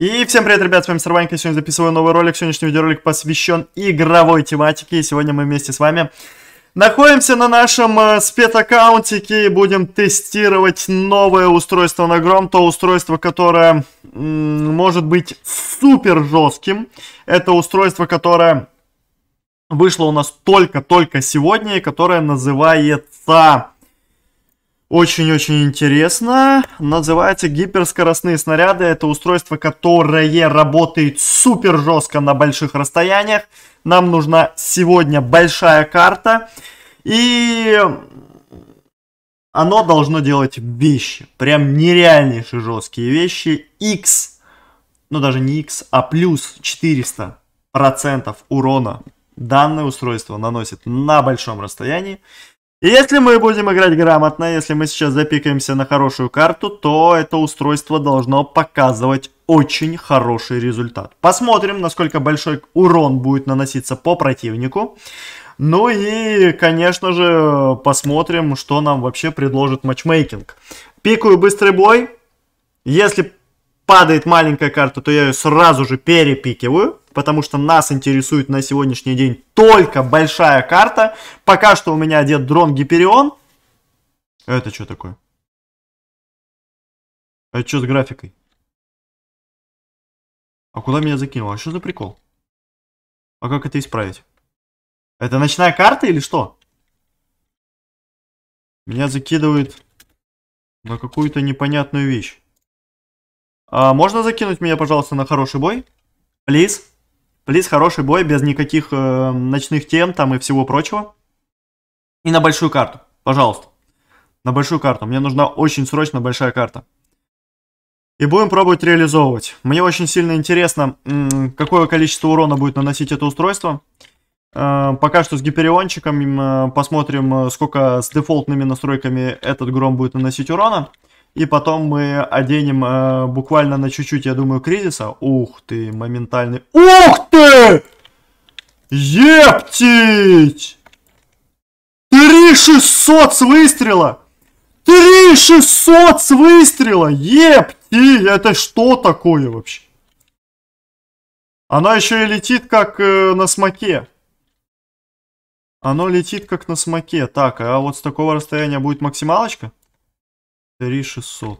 И всем привет, ребят, с вами Сарванька. сегодня записываю новый ролик, сегодняшний видеоролик посвящен игровой тематике, и сегодня мы вместе с вами находимся на нашем э, спецаккаунтике и будем тестировать новое устройство на Гром, то устройство, которое может быть супер жестким, это устройство, которое вышло у нас только-только сегодня, и которое называется очень-очень интересно. Называется гиперскоростные снаряды. Это устройство, которое работает супер жестко на больших расстояниях. Нам нужна сегодня большая карта. И оно должно делать вещи. Прям нереальнейшие жесткие вещи. X, ну даже не X, а плюс 400% урона данное устройство наносит на большом расстоянии если мы будем играть грамотно, если мы сейчас запикаемся на хорошую карту, то это устройство должно показывать очень хороший результат. Посмотрим, насколько большой урон будет наноситься по противнику. Ну и, конечно же, посмотрим, что нам вообще предложит матчмейкинг. Пикаю быстрый бой. Если падает маленькая карта, то я ее сразу же перепикиваю потому что нас интересует на сегодняшний день только большая карта. Пока что у меня одет дрон Гиперион. Это что такое? Это что с графикой? А куда меня закинуло? А что за прикол? А как это исправить? Это ночная карта или что? Меня закидывает на какую-то непонятную вещь. А можно закинуть меня, пожалуйста, на хороший бой? Плиз. Плис хороший бой, без никаких э, ночных тем там и всего прочего. И на большую карту, пожалуйста. На большую карту. Мне нужна очень срочно большая карта. И будем пробовать реализовывать. Мне очень сильно интересно, какое количество урона будет наносить это устройство. Э, пока что с гипериончиком э, посмотрим, э, сколько с дефолтными настройками этот гром будет наносить урона. И потом мы оденем э, буквально на чуть-чуть, я думаю, кризиса. Ух ты, моментальный. Ух ты! Ептить! 3600 с выстрела! 3600 с выстрела! Епти! Это что такое вообще? Она еще и летит как э, на смоке. Оно летит как на смоке. Так, а вот с такого расстояния будет максималочка? 3600.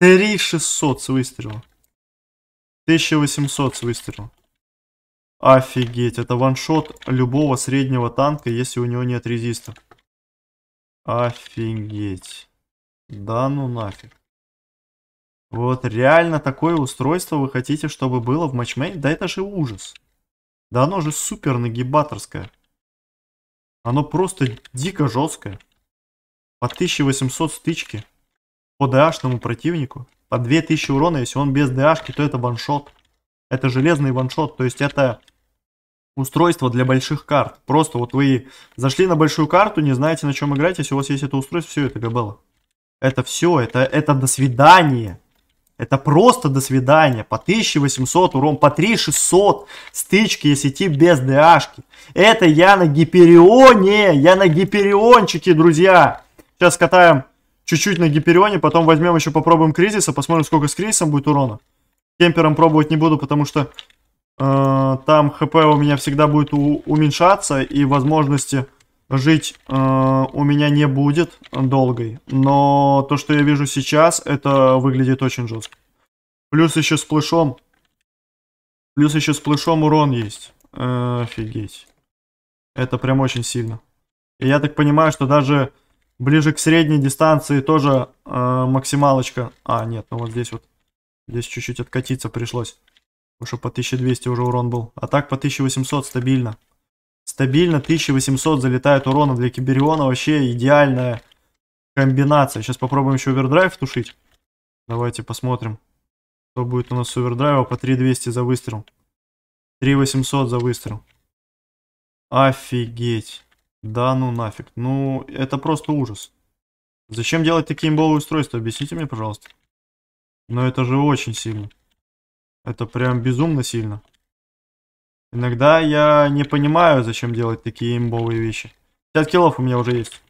3600 с выстрела. 1800 с выстрела. Офигеть, это ваншот любого среднего танка, если у него нет резиста. Офигеть. Да ну нафиг. Вот реально такое устройство вы хотите, чтобы было в матчмейке? Да это же ужас. Да оно же супер нагибаторское. Оно просто дико жесткое по 1800 стычки по ДАшному противнику, по 2000 урона, если он без ДАшки, то это ваншот. Это железный ваншот, то есть это устройство для больших карт. Просто вот вы зашли на большую карту, не знаете на чем играть, если у вас есть это устройство, все, это габелла. Это все, это, это до свидания. Это просто до свидания. По 1800 урон, по 3600 стычки, если идти без ДАшки. Это я на Гиперионе, я на Гипериончике, друзья. Сейчас катаем чуть-чуть на Гиперионе, потом возьмем еще попробуем Кризиса, посмотрим, сколько с Кризисом будет урона. Кемпером пробовать не буду, потому что э, там ХП у меня всегда будет уменьшаться, и возможности жить э, у меня не будет долгой. Но то, что я вижу сейчас, это выглядит очень жестко. Плюс еще с плышом, Плюс еще с плышом урон есть. Э, офигеть. Это прям очень сильно. И я так понимаю, что даже Ближе к средней дистанции тоже э, максималочка. А, нет, ну вот здесь вот. Здесь чуть-чуть откатиться пришлось. Потому что по 1200 уже урон был. А так по 1800 стабильно. Стабильно 1800 залетает урона для Кибериона. Вообще идеальная комбинация. Сейчас попробуем еще овердрайв тушить. Давайте посмотрим. Что будет у нас с овердрайва по 3200 за выстрел. 3800 за выстрел. Офигеть. Да ну нафиг. Ну, это просто ужас. Зачем делать такие имбовые устройства? Объясните мне, пожалуйста. Но это же очень сильно. Это прям безумно сильно. Иногда я не понимаю, зачем делать такие имбовые вещи. 50 килов у меня уже есть.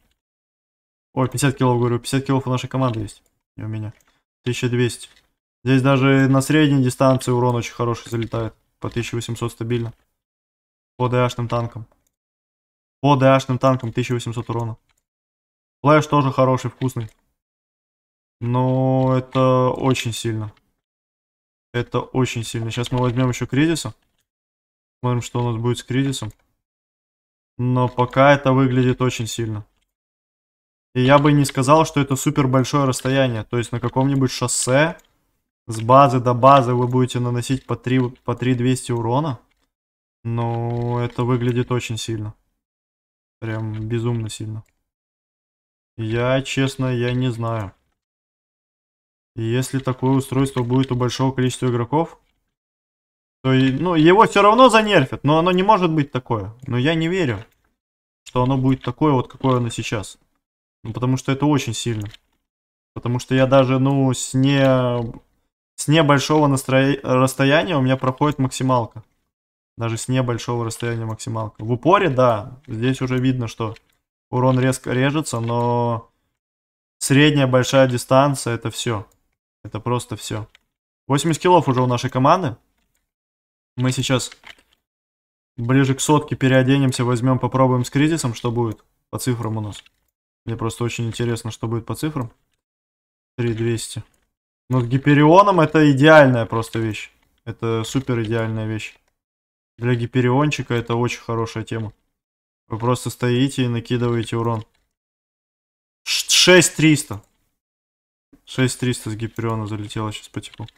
Ой, 50 килов, говорю. 50 килов у нашей команды есть. Не у меня. 1200. Здесь даже на средней дистанции урон очень хороший залетает. По 1800 стабильно. По ДАшным танкам. По ДАшным танкам 1800 урона. Флэш тоже хороший, вкусный. Но это очень сильно. Это очень сильно. Сейчас мы возьмем еще Кризиса. Смотрим, что у нас будет с Кризисом. Но пока это выглядит очень сильно. И я бы не сказал, что это супер большое расстояние. То есть на каком-нибудь шоссе с базы до базы вы будете наносить по 3, по 3 200 урона. Но это выглядит очень сильно. Прям безумно сильно. Я, честно, я не знаю. если такое устройство будет у большого количества игроков, то и, ну, его все равно занерфят, но оно не может быть такое. Но я не верю, что оно будет такое, вот какое оно сейчас. Ну, потому что это очень сильно. Потому что я даже, ну, с не... С небольшого настро... расстояния у меня проходит максималка. Даже с небольшого расстояния максималка. В упоре, да. Здесь уже видно, что урон резко режется, но средняя большая дистанция это все. Это просто все. 80 килов уже у нашей команды. Мы сейчас ближе к сотке переоденемся, возьмем, попробуем с кризисом, что будет по цифрам у нас. Мне просто очень интересно, что будет по цифрам. 3200. ну с Гиперионом это идеальная просто вещь. Это супер идеальная вещь. Для гипериончика это очень хорошая тема. Вы просто стоите и накидываете урон. 6300. 6300 с гипериона залетело сейчас по типу.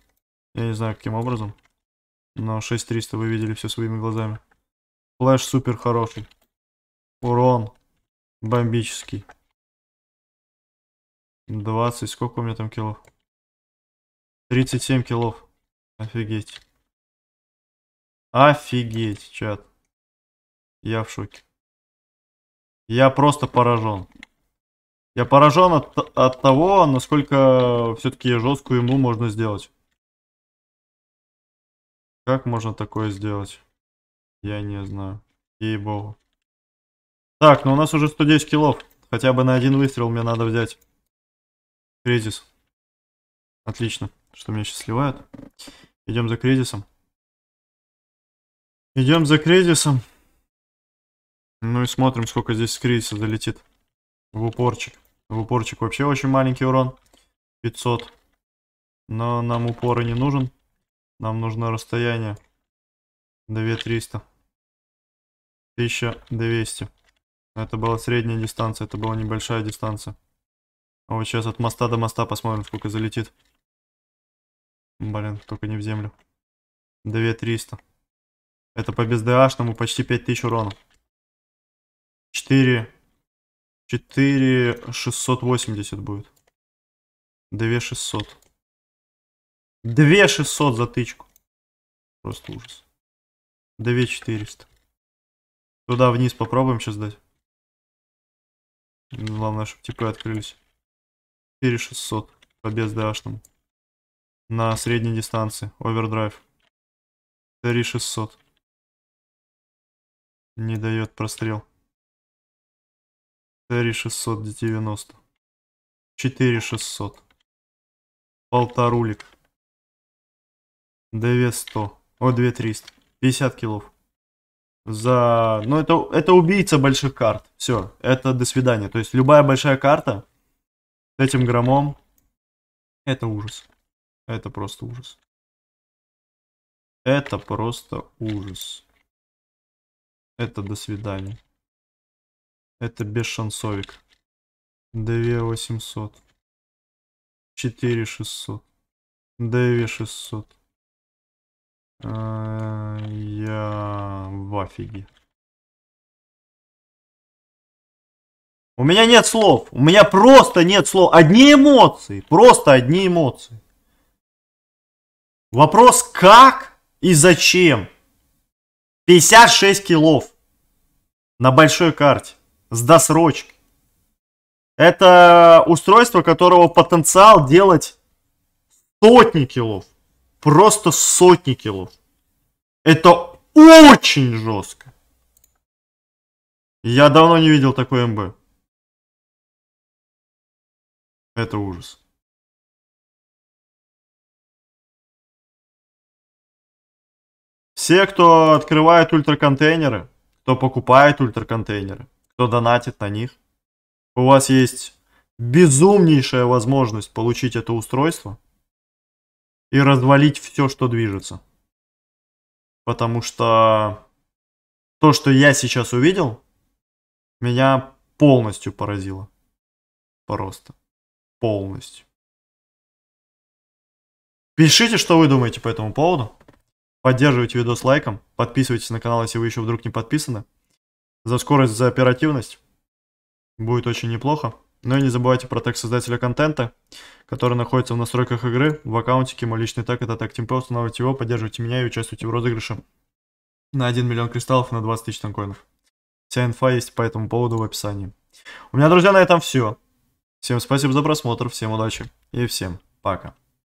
Я не знаю, каким образом. Но 6300 вы видели все своими глазами. Флэш супер хороший. Урон бомбический. 20. Сколько у меня там килов? 37 килов. Офигеть. Офигеть, чат. Я в шоке. Я просто поражен. Я поражен от, от того, насколько все-таки жесткую ему можно сделать. Как можно такое сделать? Я не знаю. Ей-богу. Так, ну у нас уже 110 килов. Хотя бы на один выстрел мне надо взять. Кризис. Отлично, что меня сейчас сливают. Идем за кризисом. Идем за кризисом. Ну и смотрим, сколько здесь с кризиса залетит. В упорчик. В упорчик вообще очень маленький урон. 500. Но нам упор не нужен. Нам нужно расстояние. 2300. 1200. Это была средняя дистанция, это была небольшая дистанция. А вот сейчас от моста до моста посмотрим, сколько залетит. Блин, только не в землю. 2300. Это по бездашному почти 5000 урона. 4... 4 680 будет. 2 600. 2 600 за тычку. Просто ужас. 2 400. Туда вниз попробуем сейчас дать. Главное, чтобы типы открылись. 4 600 по бездашному. На средней дистанции. Овердрайв. 3 600. Не дает прострел. Три 600, 90. 4 600. Полторулик. 200. О, 2 300. 50 килов. За... Ну, это, это убийца больших карт. Все, это до свидания. То есть любая большая карта с этим громом, это ужас. Это просто ужас. Это просто ужас. Это до свидания. Это без шансовик. 2800. 4600. 9600. А, я в афиге. У меня нет слов. У меня просто нет слов. Одни эмоции. Просто одни эмоции. Вопрос как и зачем. 56 килов на большой карте с досрочкой. Это устройство, которого потенциал делать сотни килов. Просто сотни килов. Это очень жестко. Я давно не видел такой МБ. Это ужас. Все, кто открывает ультраконтейнеры, кто покупает ультраконтейнеры, кто донатит на них, у вас есть безумнейшая возможность получить это устройство и развалить все, что движется. Потому что то, что я сейчас увидел, меня полностью поразило. Просто. Полностью. Пишите, что вы думаете по этому поводу. Поддерживайте видос лайком, подписывайтесь на канал, если вы еще вдруг не подписаны. За скорость, за оперативность будет очень неплохо. Ну и не забывайте про тег создателя контента, который находится в настройках игры, в аккаунтике, мой личный тег, это тег Тимпе, устанавливайте его, поддерживайте меня и участвуйте в розыгрыше на 1 миллион кристаллов и на 20 тысяч танкоинов. Вся инфа есть по этому поводу в описании. У меня, друзья, на этом все. Всем спасибо за просмотр, всем удачи и всем пока.